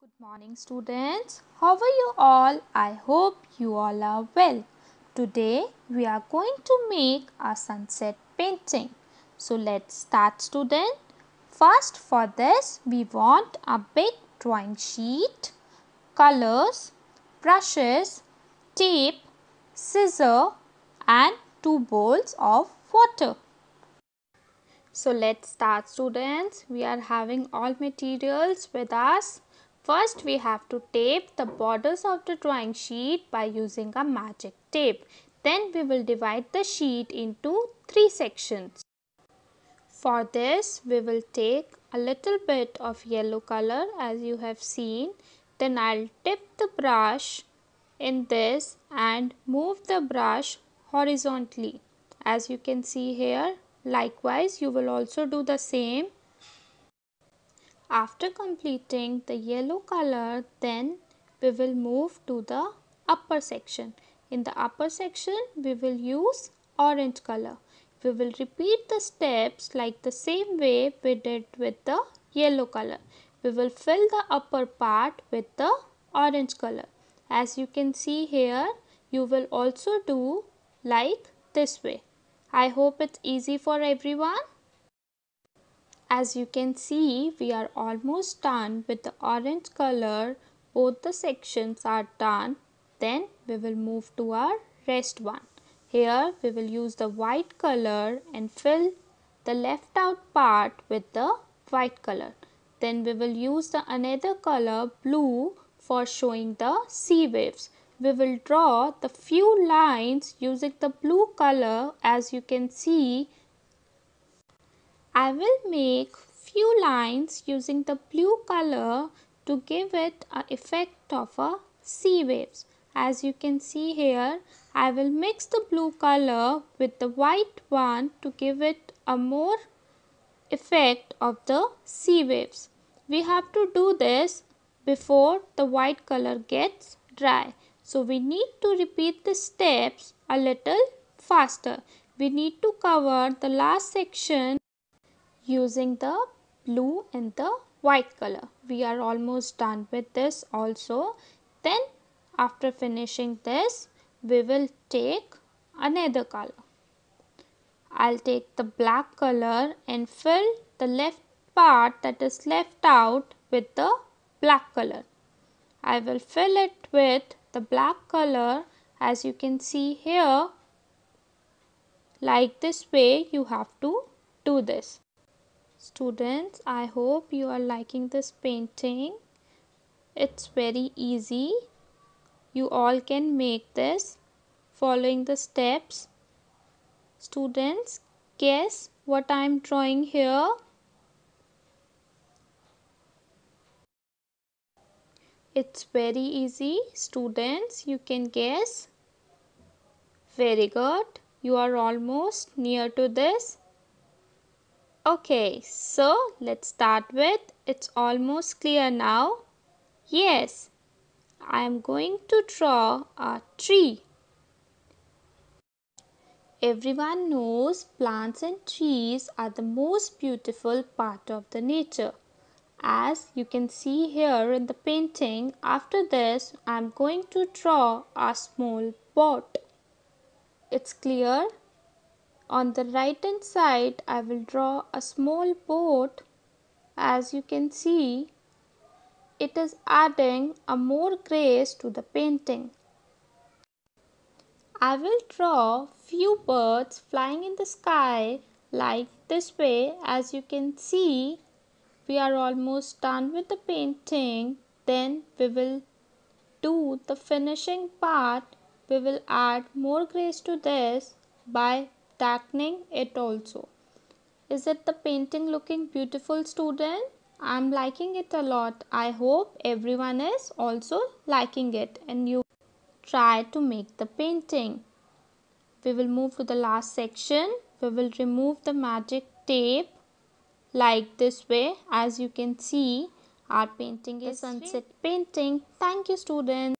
Good morning students. How are you all? I hope you all are well. Today we are going to make a sunset painting. So let's start student. First for this we want a big drawing sheet, colors, brushes, tape, scissor and two bowls of water. So let's start students. We are having all materials with us First we have to tape the borders of the drawing sheet by using a magic tape. Then we will divide the sheet into three sections. For this we will take a little bit of yellow color as you have seen. Then I'll dip the brush in this and move the brush horizontally. As you can see here, likewise you will also do the same after completing the yellow color then we will move to the upper section. In the upper section we will use orange color. We will repeat the steps like the same way we did with the yellow color. We will fill the upper part with the orange color. As you can see here you will also do like this way. I hope it's easy for everyone. As you can see, we are almost done with the orange color. Both the sections are done. Then we will move to our rest one. Here we will use the white color and fill the left out part with the white color. Then we will use the another color blue for showing the sea waves. We will draw the few lines using the blue color as you can see I will make few lines using the blue color to give it an effect of a sea waves. As you can see here, I will mix the blue color with the white one to give it a more effect of the sea waves. We have to do this before the white color gets dry. So we need to repeat the steps a little faster. We need to cover the last section using the blue and the white color. We are almost done with this also. Then after finishing this, we will take another color. I'll take the black color and fill the left part that is left out with the black color. I will fill it with the black color as you can see here. Like this way you have to do this. Students, I hope you are liking this painting. It's very easy. You all can make this following the steps. Students, guess what I am drawing here. It's very easy. Students, you can guess. Very good. You are almost near to this. Okay, so let's start with it's almost clear now. Yes, I am going to draw a tree. Everyone knows plants and trees are the most beautiful part of the nature. As you can see here in the painting, after this I am going to draw a small pot. It's clear? On the right hand side I will draw a small boat as you can see it is adding a more grace to the painting. I will draw few birds flying in the sky like this way as you can see we are almost done with the painting then we will do the finishing part we will add more grace to this by darkening it also. Is it the painting looking beautiful student? I am liking it a lot. I hope everyone is also liking it and you try to make the painting. We will move to the last section. We will remove the magic tape like this way. As you can see, our painting is sunset painting. Thank you students.